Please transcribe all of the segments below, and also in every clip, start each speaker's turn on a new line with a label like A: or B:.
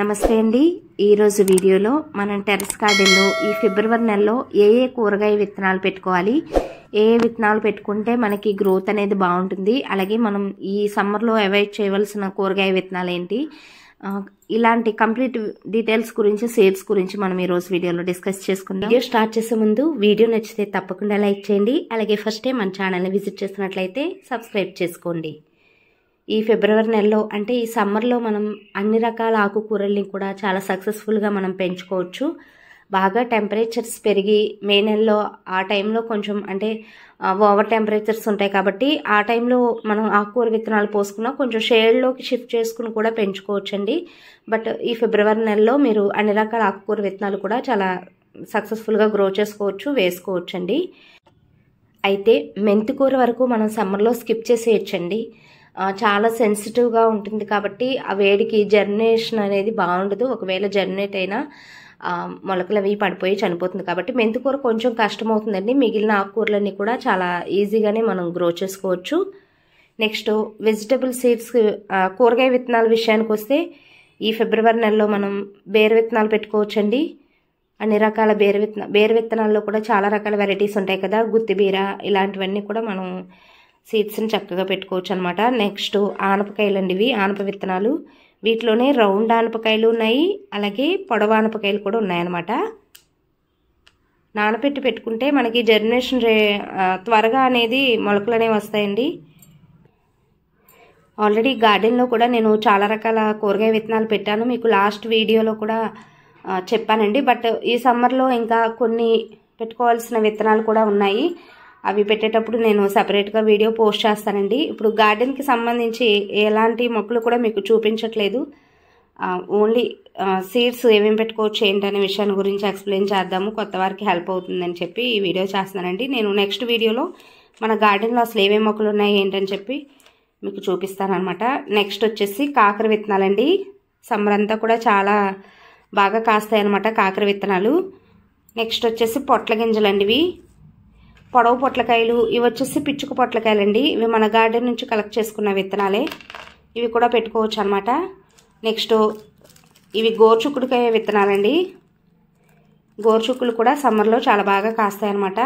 A: నమస్తే అండి ఈరోజు వీడియోలో మనం టెరస్ గార్డెన్లో ఈ ఫిబ్రవరి నెలలో ఏ ఏ కూరగాయ విత్తనాలు పెట్టుకోవాలి ఏ ఏ విత్తనాలు పెట్టుకుంటే మనకి గ్రోత్ అనేది బాగుంటుంది అలాగే మనం ఈ సమ్మర్లో అవాయిడ్ చేయవలసిన కూరగాయ విత్తనాలు ఏంటి ఇలాంటి కంప్లీట్ డీటెయిల్స్ గురించి సేల్స్ గురించి మనం ఈ రోజు వీడియోలో డిస్కస్ చేసుకుందాం వీడియో స్టార్ట్ చేసే ముందు వీడియో నచ్చితే తప్పకుండా లైక్ చేయండి అలాగే ఫస్ట్ టైం మన ఛానల్ని విజిట్ చేసినట్లయితే సబ్స్క్రైబ్ చేసుకోండి ఈ ఫిబ్రవరి నెలలో అంటే ఈ సమ్మర్లో మనం అన్ని రకాల ఆకుకూరల్ని కూడా చాలా సక్సెస్ఫుల్గా మనం పెంచుకోవచ్చు బాగా టెంపరేచర్స్ పెరిగి మే నెలలో ఆ టైంలో కొంచెం అంటే ఓవర్ టెంపరేచర్స్ ఉంటాయి కాబట్టి ఆ టైంలో మనం ఆకుకూర విత్తనాలు పోసుకున్నా కొంచెం షేడ్లోకి షిఫ్ట్ చేసుకుని కూడా పెంచుకోవచ్చండి బట్ ఈ ఫిబ్రవరి నెలలో మీరు అన్ని రకాల ఆకుకూర విత్తనాలు కూడా చాలా సక్సెస్ఫుల్గా గ్రో చేసుకోవచ్చు వేసుకోవచ్చండి అయితే మెంతికూర వరకు మనం సమ్మర్లో స్కిప్ చేసేయచ్చండి చాలా సెన్సిటివ్గా ఉంటుంది కాబట్టి ఆ వేడికి జర్నేషన్ అనేది బాగుండదు ఒకవేళ జర్నేట్ అయినా మొలకలు అవి పడిపోయి చనిపోతుంది కాబట్టి మెంతికూర కొంచెం కష్టమవుతుందండి మిగిలిన ఆకుకూరలన్నీ కూడా చాలా ఈజీగానే మనం గ్రో చేసుకోవచ్చు నెక్స్ట్ వెజిటబుల్ సీడ్స్ కూరగాయ విత్తనాల విషయానికి వస్తే ఈ ఫిబ్రవరి నెలలో మనం బేర విత్తనాలు పెట్టుకోవచ్చండి అన్ని రకాల బేరు విత్తన బేరు విత్తనాల్లో కూడా చాలా రకాల వెరైటీస్ ఉంటాయి కదా గుత్తిబీర ఇలాంటివన్నీ కూడా మనం సీడ్స్ని చక్కగా పెట్టుకోవచ్చు అనమాట నెక్స్ట్ ఆనపకాయలు అండి ఇవి ఆనప విత్తనాలు వీటిలోనే రౌండ్ ఆనపకాయలు ఉన్నాయి అలాగే పొడవ ఆనపకాయలు కూడా ఉన్నాయన్నమాట నానబెట్టి పెట్టుకుంటే మనకి జర్మినేషన్ రే త్వరగా అనేది మొలకలు అనేవి వస్తాయండి ఆల్రెడీ గార్డెన్లో కూడా నేను చాలా రకాల కూరగాయ విత్తనాలు పెట్టాను మీకు లాస్ట్ వీడియోలో కూడా చెప్పానండి బట్ ఈ సమ్మర్లో ఇంకా కొన్ని పెట్టుకోవాల్సిన విత్తనాలు కూడా ఉన్నాయి అవి పెట్టేటప్పుడు నేను సపరేట్గా వీడియో పోస్ట్ చేస్తానండి ఇప్పుడు గార్డెన్కి సంబంధించి ఎలాంటి మొక్కలు కూడా మీకు చూపించట్లేదు ఓన్లీ సీడ్స్ ఏమేమి పెట్టుకోవచ్చు ఏంటనే విషయాన్ని గురించి ఎక్స్ప్లెయిన్ చేద్దాము కొత్త వారికి హెల్ప్ అవుతుందని చెప్పి ఈ వీడియో చేస్తున్నానండి నేను నెక్స్ట్ వీడియోలో మన గార్డెన్లో అసలు ఏమేమి మొక్కలు ఉన్నాయి ఏంటని చెప్పి మీకు చూపిస్తానమాట నెక్స్ట్ వచ్చేసి కాకర విత్తనాలండి సమ్మర్ అంతా కూడా చాలా బాగా కాస్తాయి అనమాట కాకర విత్తనాలు నెక్స్ట్ వచ్చేసి పొట్ల ఇవి పొడవు పొట్లకాయలు ఇవి వచ్చేసి పొట్లకాయలు పొట్లకాయలండి ఇవి మన గార్డెన్ నుంచి కలెక్ట్ చేసుకున్న విత్తనాలే ఇవి కూడా పెట్టుకోవచ్చు అనమాట నెక్స్ట్ ఇవి గోరుచుక్కుడుకాయ విత్తనాలండి గోర్చుక్కులు కూడా సమ్మర్లో చాలా బాగా కాస్తాయి అనమాట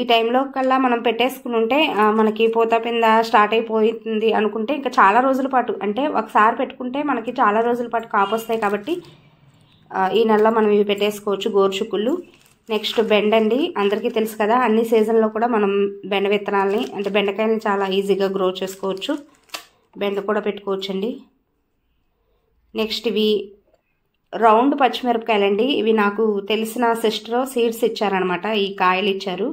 A: ఈ టైంలో కల్లా మనం పెట్టేసుకుని ఉంటే మనకి పోతాపింద స్టార్ట్ అయిపోతుంది అనుకుంటే ఇంకా చాలా రోజుల పాటు అంటే ఒకసారి పెట్టుకుంటే మనకి చాలా రోజుల పాటు కాపు వస్తాయి కాబట్టి ఈ నెలలో మనం ఇవి పెట్టేసుకోవచ్చు గోరుచుక్కులు నెక్స్ట్ బెండ అండి అందరికీ తెలుసు కదా అన్ని సీజన్లో కూడా మనం బెండ విత్తనాలని అంటే బెండకాయని చాలా ఈజీగా గ్రో చేసుకోవచ్చు బెండ కూడా పెట్టుకోవచ్చండి నెక్స్ట్ ఇవి రౌండ్ పచ్చిమిరపకాయలండి ఇవి నాకు తెలిసిన సిస్టర్ సీడ్స్ ఇచ్చారనమాట ఈ కాయలు ఇచ్చారు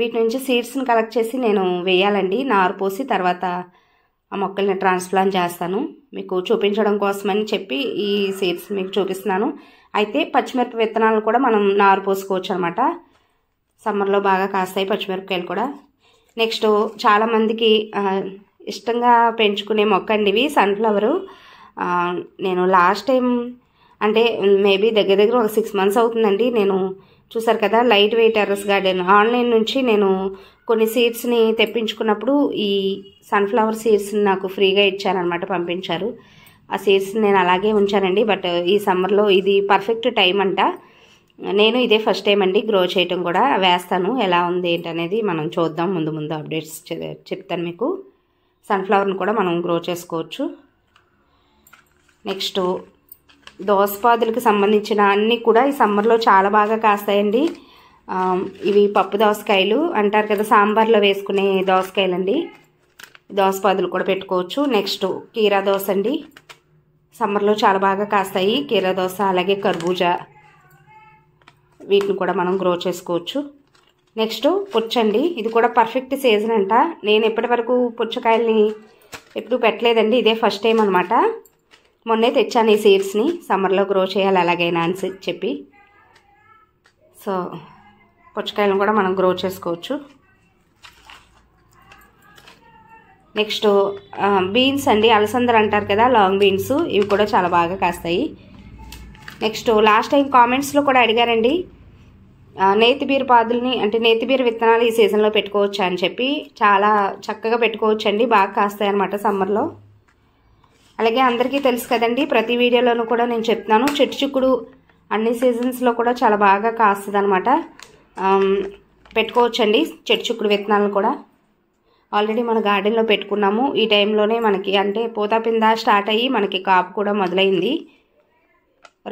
A: వీటి నుంచి సీడ్స్ని కలెక్ట్ చేసి నేను వేయాలండి నారు పోసి తర్వాత ఆ మొక్కల్ని ట్రాన్స్ప్లాంట్ చేస్తాను మీకు చూపించడం కోసమని చెప్పి ఈ సీడ్స్ మీకు చూపిస్తున్నాను అయితే పచ్చిమిరప విత్తనాలు కూడా మనం నారు పోసుకోవచ్చు అనమాట సమ్మర్లో బాగా కాస్తాయి పచ్చిమిరపకాయలు కూడా నెక్స్ట్ చాలామందికి ఇష్టంగా పెంచుకునే మొక్క అండి ఇవి సన్ఫ్లవరు నేను లాస్ట్ టైం అంటే మేబీ దగ్గర దగ్గర ఒక సిక్స్ మంత్స్ అవుతుందండి నేను చూసారు కదా లైట్ వెయిట్ ఎర్రస్ గార్డెన్ ఆన్లైన్ నుంచి నేను కొన్ని సీడ్స్ని తెప్పించుకున్నప్పుడు ఈ సన్ఫ్లవర్ సీడ్స్ని నాకు ఫ్రీగా ఇచ్చారనమాట పంపించారు ఆ సీడ్స్ నేను అలాగే ఉంచానండి బట్ ఈ సమ్మర్లో ఇది పర్ఫెక్ట్ టైం అంట నేను ఇదే ఫస్ట్ టైం అండి గ్రో చేయటం కూడా వేస్తాను ఎలా ఉంది ఏంటనేది మనం చూద్దాం ముందు ముందు అప్డేట్స్ చెప్తాను మీకు సన్ఫ్లవర్ని కూడా మనం గ్రో చేసుకోవచ్చు నెక్స్ట్ దోసపాదులకు సంబంధించిన అన్నీ కూడా ఈ సమ్మర్లో చాలా బాగా కాస్తాయండి ఇవి పప్పు దోసకాయలు అంటారు కదా సాంబార్లో వేసుకునే దోసకాయలండి దోసపాదులు కూడా పెట్టుకోవచ్చు నెక్స్ట్ కీరా దోశ అండి సమ్మర్లో చాలా బాగా కాస్తాయి కీరా దోశ అలాగే కర్బూజా వీటిని కూడా మనం గ్రో చేసుకోవచ్చు నెక్స్ట్ పుచ్చండి ఇది కూడా పర్ఫెక్ట్ సీజన్ అంట నేను ఎప్పటి వరకు పుచ్చకాయల్ని ఎప్పుడూ పెట్టలేదండి ఇదే ఫస్ట్ టైం అనమాట మొన్నే తెచ్చాను ఈ సీడ్స్ని సమ్మర్లో గ్రో చేయాలి అలాగైనా అని చెప్పి సో పుచ్చకాయలను కూడా మనం గ్రో చేసుకోవచ్చు నెక్స్ట్ బీన్స్ అండి అలసందలు అంటారు కదా లాంగ్ బీన్స్ ఇవి కూడా చాలా బాగా కాస్తాయి నెక్స్ట్ లాస్ట్ టైం కామెంట్స్లో కూడా అడిగారండి నేతిబీర్ పాదుల్ని అంటే నేతిబీర విత్తనాలు ఈ సీజన్లో పెట్టుకోవచ్చు అని చెప్పి చాలా చక్కగా పెట్టుకోవచ్చండి బాగా కాస్తాయి అనమాట సమ్మర్లో అలాగే అందరికీ తెలుసు కదండి ప్రతి వీడియోలోనూ కూడా నేను చెప్తున్నాను చెట్టు చిక్కుడు అన్ని సీజన్స్లో కూడా చాలా బాగా కాస్తుంది అనమాట పెట్టుకోవచ్చండి చెట్టు చిక్కుడు విత్తనాలను కూడా ఆల్రెడీ మన గార్డెన్లో పెట్టుకున్నాము ఈ టైంలోనే మనకి అంటే పూతా పింద స్టార్ట్ అయ్యి మనకి కాపు కూడా మొదలైంది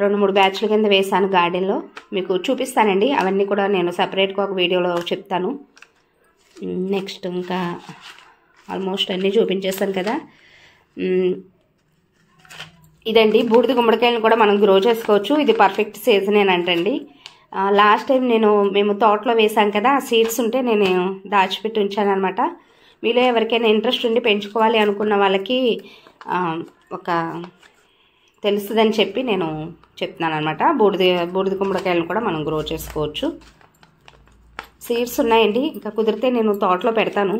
A: రెండు మూడు బ్యాచ్ల కింద వేశాను గార్డెన్లో మీకు చూపిస్తానండి అవన్నీ కూడా నేను సపరేట్గా ఒక వీడియోలో చెప్తాను నెక్స్ట్ ఇంకా ఆల్మోస్ట్ అన్నీ చూపించేస్తాను కదా ఇదండి బూడిద గుమ్మడికాయలను కూడా మనం గ్రో చేసుకోవచ్చు ఇది పర్ఫెక్ట్ సీజన్ అంటండి లాస్ట్ టైం నేను మేము తోటలో వేసాం కదా ఆ సీడ్స్ ఉంటే నేను దాచిపెట్టి ఉంచాను అనమాట మీలో ఎవరికైనా ఇంట్రెస్ట్ ఉండి పెంచుకోవాలి అనుకున్న వాళ్ళకి ఒక తెలుస్తుందని చెప్పి నేను చెప్తున్నాను అనమాట బూడిద బూడిద గుమ్మడికాయలను కూడా మనం గ్రో చేసుకోవచ్చు సీడ్స్ ఉన్నాయండి ఇంకా కుదిరితే నేను తోటలో పెడతాను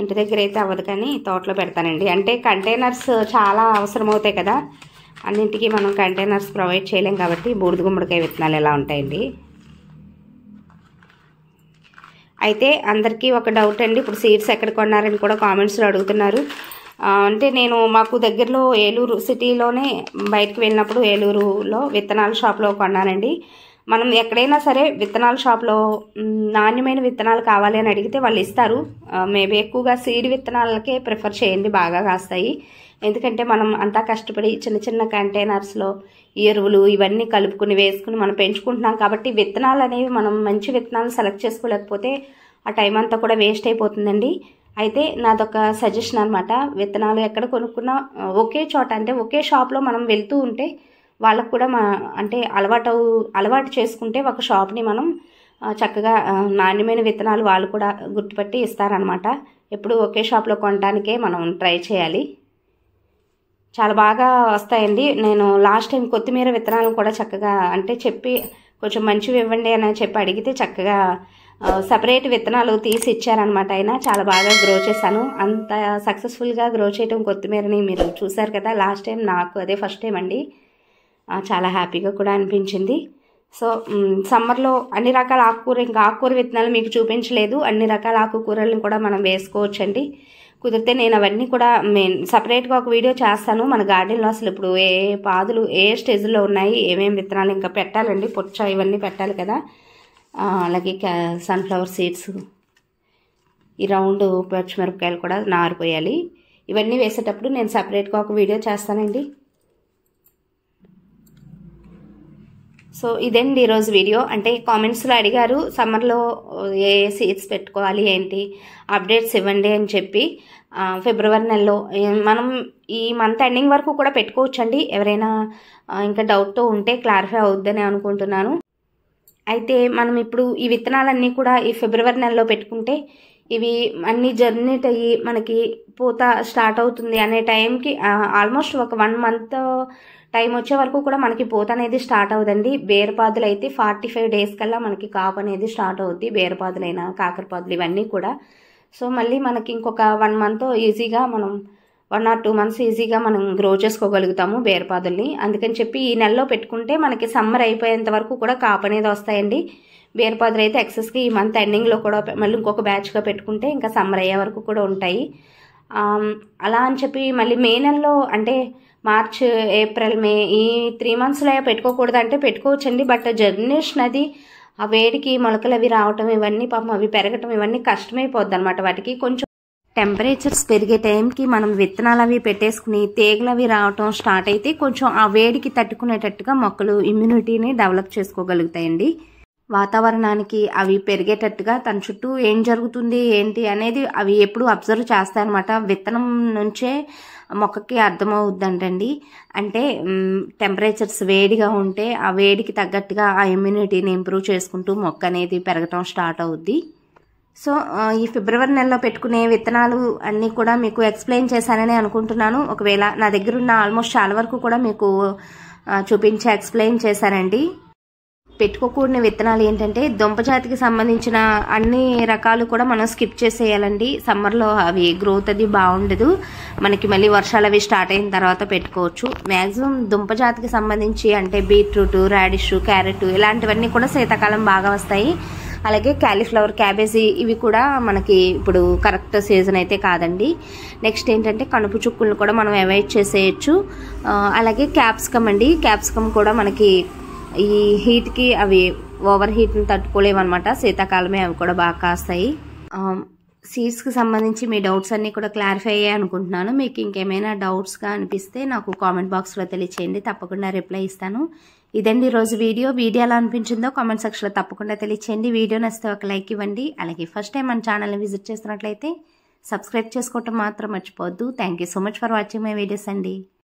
A: ఇంటి దగ్గర అయితే అవ్వదు కానీ తోటలో పెడతానండి అంటే కంటైనర్స్ చాలా అవసరం అవుతాయి కదా అన్నింటికి మనం కంటైనర్స్ ప్రొవైడ్ చేయలేం కాబట్టి బూడిద గుమ్మడికాయ విత్తనాలు ఎలా ఉంటాయండి అయితే అందరికీ ఒక డౌట్ అండి ఇప్పుడు సీడ్స్ ఎక్కడ కొన్నారని కూడా కామెంట్స్లో అడుగుతున్నారు అంటే నేను మాకు దగ్గరలో ఏలూరు సిటీలోనే బయటకు వెళ్ళినప్పుడు ఏలూరులో విత్తనాల షాప్లో కొన్నానండి మనం ఎక్కడైనా సరే విత్తనాల షాప్లో నాణ్యమైన విత్తనాలు కావాలి అని అడిగితే వాళ్ళు ఇస్తారు మేబీ ఎక్కువగా సీడ్ విత్తనాలకే ప్రిఫర్ చేయండి బాగా కాస్తాయి ఎందుకంటే మనం అంతా కష్టపడి చిన్న చిన్న కంటైనర్స్లో ఎరువులు ఇవన్నీ కలుపుకుని వేసుకుని మనం పెంచుకుంటున్నాం కాబట్టి విత్తనాలు అనేవి మనం మంచి విత్తనాలు సెలెక్ట్ చేసుకోలేకపోతే ఆ టైం అంతా కూడా వేస్ట్ అయిపోతుందండి అయితే నాదొక సజెషన్ అనమాట విత్తనాలు ఎక్కడ కొనుక్కున్నా ఒకే చోట అంటే ఒకే షాప్లో మనం వెళ్తూ ఉంటే వాళ్ళకు కూడా మా అంటే అలవాటు అలవాటు చేసుకుంటే ఒక షాప్ని మనం చక్కగా నాణ్యమైన విత్తనాలు వాళ్ళు కూడా గుర్తుపట్టి ఇస్తారనమాట ఎప్పుడు ఒకే షాప్లో కొనడానికే మనం ట్రై చేయాలి చాలా బాగా వస్తాయండి నేను లాస్ట్ టైం కొత్తిమీర విత్తనాలను కూడా చక్కగా అంటే చెప్పి కొంచెం మంచివి ఇవ్వండి అని చెప్పి అడిగితే చక్కగా సపరేట్ విత్తనాలు తీసి ఇచ్చారనమాట ఆయన చాలా బాగా గ్రో చేశాను అంత సక్సెస్ఫుల్గా గ్రో చేయడం కొత్తిమీరని మీరు చూసారు కదా లాస్ట్ టైం నాకు అదే ఫస్ట్ టైం అండి చాలా హ్యాపీగా కూడా అనిపించింది సో సమ్మర్లో అన్ని రకాల ఆకుకూర ఇంకా ఆకుకూర విత్తనాలు మీకు చూపించలేదు అన్ని రకాల ఆకుకూరలను కూడా మనం వేసుకోవచ్చండి కుదిరితే నేను అవన్నీ కూడా మెయిన్ సపరేట్గా ఒక వీడియో చేస్తాను మన గార్డెన్లో అసలు ఇప్పుడు ఏ పాదులు ఏ స్టేజ్లో ఉన్నాయి ఏమేమి విత్తనాలు ఇంకా పెట్టాలండి పొచ్చ ఇవన్నీ పెట్టాలి కదా అలాగే సన్ఫ్లవర్ సీడ్స్ ఈ రౌండ్ పచ్చిమిరపకాయలు కూడా నారిపోయాలి ఇవన్నీ వేసేటప్పుడు నేను సపరేట్గా ఒక వీడియో చేస్తానండి సో ఇదండి ఈరోజు వీడియో అంటే కామెంట్స్లో అడిగారు సమ్మర్లో ఏ సీట్స్ పెట్టుకోవాలి ఏంటి అప్డేట్స్ ఇవ్వండి అని చెప్పి ఫిబ్రవరి నెలలో మనం ఈ మంత్ ఎండింగ్ వరకు కూడా పెట్టుకోవచ్చండి ఎవరైనా ఇంకా డౌట్తో ఉంటే క్లారిఫై అవుద్దని అనుకుంటున్నాను అయితే మనం ఇప్పుడు ఈ విత్తనాలన్నీ కూడా ఈ ఫిబ్రవరి నెలలో పెట్టుకుంటే ఇవి అన్ని జర్నేట్ అయ్యి మనకి పూత స్టార్ట్ అవుతుంది అనే టైంకి ఆల్మోస్ట్ ఒక వన్ మంత్ టైం వచ్చే వరకు కూడా మనకి పూత అనేది స్టార్ట్ అవుదండి బేరపాదులు అయితే ఫార్టీ ఫైవ్ డేస్ కల్లా మనకి కాపు అనేది స్టార్ట్ అవుద్ది బేరపాదులైనా కాకరపాదులు ఇవన్నీ కూడా సో మళ్ళీ మనకి ఇంకొక వన్ మంత్ ఈజీగా మనం వన్ ఆర్ టూ మంత్స్ ఈజీగా మనం గ్రో చేసుకోగలుగుతాము బేరపాదుల్ని అందుకని చెప్పి ఈ నెలలో పెట్టుకుంటే మనకి సమ్మర్ అయిపోయేంత వరకు కూడా కాపు అనేది వస్తాయండి బీరపాదులు అయితే ఎక్సెస్కి ఈ మంత్ ఎండింగ్లో కూడా మళ్ళీ ఇంకొక బ్యాచ్గా పెట్టుకుంటే ఇంకా సమ్మర్ అయ్యే వరకు కూడా ఉంటాయి అలా అని చెప్పి మళ్ళీ మే నెలలో అంటే మార్చ్ ఏప్రిల్ మే ఈ త్రీ మంత్స్లో పెట్టుకోకూడదు అంటే పెట్టుకోవచ్చండి బట్ జర్నేషన్ అది ఆ వేడికి మొలకలు అవి రావటం ఇవన్నీ పాపం అవి పెరగటం ఇవన్నీ కష్టమైపోద్ది అనమాట వాటికి కొంచెం టెంపరేచర్స్ పెరిగే టైంకి మనం విత్తనాలు అవి పెట్టేసుకుని తీగలు అవి రావటం స్టార్ట్ అయితే కొంచెం ఆ వేడికి తట్టుకునేటట్టుగా మొక్కలు ఇమ్యూనిటీని డెవలప్ చేసుకోగలుగుతాయండి వాతావరణానికి అవి పెరిగేటట్టుగా తన చుట్టూ ఏం జరుగుతుంది ఏంటి అనేది అవి ఎప్పుడు అబ్జర్వ్ అనమాట విత్తనం నుంచే మొక్కకి అర్థమవుద్దంటండి అంటే టెంపరేచర్స్ వేడిగా ఉంటే ఆ వేడికి తగ్గట్టుగా ఆ ఇమ్యూనిటీని ఇంప్రూవ్ చేసుకుంటూ మొక్క అనేది పెరగటం స్టార్ట్ అవుద్ది సో ఈ ఫిబ్రవరి నెలలో పెట్టుకునే విత్తనాలు అన్నీ కూడా మీకు ఎక్స్ప్లెయిన్ చేశానని అనుకుంటున్నాను ఒకవేళ నా దగ్గర ఉన్న ఆల్మోస్ట్ చాలా వరకు కూడా మీకు చూపించి ఎక్స్ప్లెయిన్ చేశానండి పెట్టుకోకూడిన విత్తనాలు ఏంటంటే జాతికి సంబంధించిన అన్ని రకాలు కూడా మనం స్కిప్ చేసేయాలండి సమ్మర్లో అవి గ్రోత్ అది బాగుండదు మనకి మళ్ళీ వర్షాలు అవి స్టార్ట్ అయిన తర్వాత పెట్టుకోవచ్చు మ్యాక్సిమం జాతికి సంబంధించి అంటే బీట్రూట్ రాడిష్ క్యారెట్ ఇలాంటివన్నీ కూడా శీతాకాలం బాగా వస్తాయి అలాగే క్యాలీఫ్లవర్ క్యాబేజీ ఇవి కూడా మనకి ఇప్పుడు కరెక్ట్ సీజన్ అయితే కాదండి నెక్స్ట్ ఏంటంటే కనుపు చుక్కులను కూడా మనం అవాయిడ్ చేసేయచ్చు అలాగే క్యాప్సికమ్ అండి క్యాప్సికమ్ కూడా మనకి ఈ హీట్కి అవి ఓవర్ హీట్ని తట్టుకోలేవన్నమాట శీతాకాలమే అవి కూడా బాగా కాస్తాయి సీడ్స్కి um, సంబంధించి మీ డౌట్స్ అన్నీ కూడా క్లారిఫై అయ్యాయి అనుకుంటున్నాను మీకు ఇంకేమైనా డౌట్స్గా అనిపిస్తే నాకు కామెంట్ బాక్స్లో తెలియచేయండి తప్పకుండా రిప్లై ఇస్తాను ఇదండి ఈరోజు వీడియో వీడియో ఎలా అనిపించిందో కామెంట్ సెక్షన్లో తప్పకుండా తెలియచేయండి వీడియో నచ్చితే ఒక లైక్ ఇవ్వండి అలాగే ఫస్ట్ టైం మన ఛానల్ని విజిట్ చేస్తున్నట్లయితే సబ్స్క్రైబ్ చేసుకోవటం మాత్రం మర్చిపోవద్దు thank so much for watching my videos అండి